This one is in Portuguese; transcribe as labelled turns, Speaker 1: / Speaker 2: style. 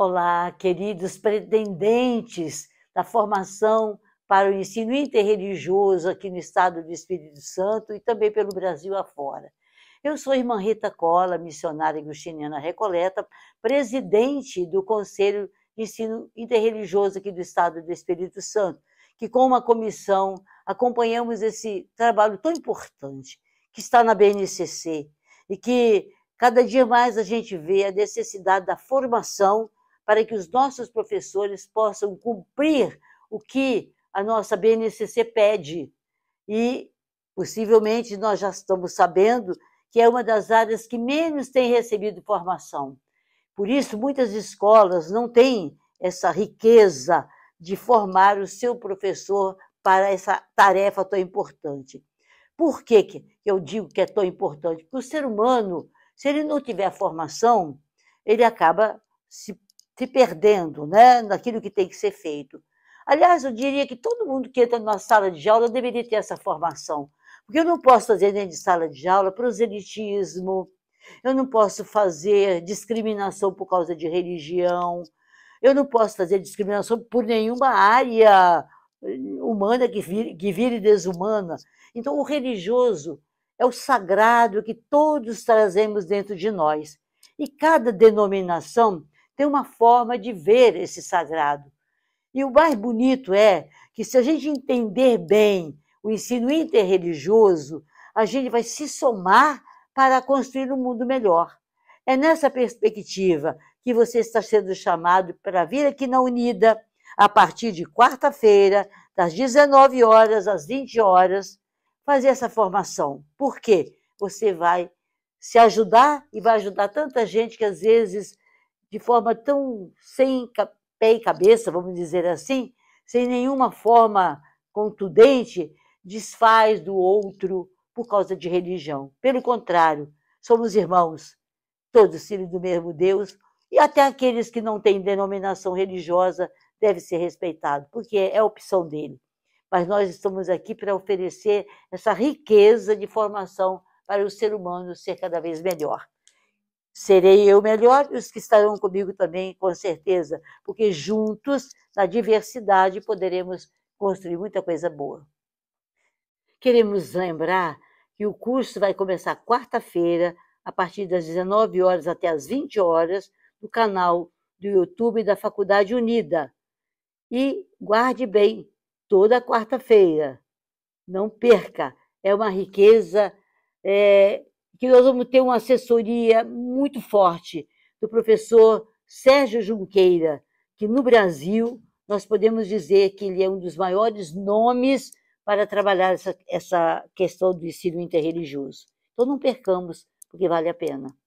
Speaker 1: Olá, queridos pretendentes da formação para o ensino interreligioso aqui no estado do Espírito Santo e também pelo Brasil afora. Eu sou a irmã Rita Cola, missionária agostiniana Recoleta, presidente do Conselho de Ensino Interreligioso aqui do estado do Espírito Santo, que com uma comissão acompanhamos esse trabalho tão importante que está na BNCC e que cada dia mais a gente vê a necessidade da formação para que os nossos professores possam cumprir o que a nossa BNCC pede. E, possivelmente, nós já estamos sabendo que é uma das áreas que menos tem recebido formação. Por isso, muitas escolas não têm essa riqueza de formar o seu professor para essa tarefa tão importante. Por que, que eu digo que é tão importante? Porque o ser humano, se ele não tiver formação, ele acaba se se perdendo né, naquilo que tem que ser feito. Aliás, eu diria que todo mundo que entra numa sala de aula deveria ter essa formação, porque eu não posso fazer dentro de sala de aula proselitismo, eu não posso fazer discriminação por causa de religião, eu não posso fazer discriminação por nenhuma área humana que vire, que vire desumana. Então, o religioso é o sagrado que todos trazemos dentro de nós. E cada denominação tem uma forma de ver esse sagrado. E o mais bonito é que, se a gente entender bem o ensino interreligioso, a gente vai se somar para construir um mundo melhor. É nessa perspectiva que você está sendo chamado para vir aqui na Unida, a partir de quarta-feira, das 19 horas às 20 horas, fazer essa formação. Por quê? Você vai se ajudar e vai ajudar tanta gente que às vezes de forma tão sem pé e cabeça, vamos dizer assim, sem nenhuma forma contundente, desfaz do outro por causa de religião. Pelo contrário, somos irmãos, todos filhos do mesmo Deus, e até aqueles que não têm denominação religiosa deve ser respeitado, porque é a opção dele. Mas nós estamos aqui para oferecer essa riqueza de formação para o ser humano ser cada vez melhor serei eu melhor e os que estarão comigo também, com certeza, porque juntos, na diversidade, poderemos construir muita coisa boa. Queremos lembrar que o curso vai começar quarta-feira, a partir das 19 horas até as 20 horas, no canal do YouTube da Faculdade Unida. E guarde bem, toda quarta-feira. Não perca, é uma riqueza é, que nós vamos ter uma assessoria muito forte do professor Sérgio Junqueira, que no Brasil nós podemos dizer que ele é um dos maiores nomes para trabalhar essa, essa questão do ensino interreligioso. Então não percamos, porque vale a pena.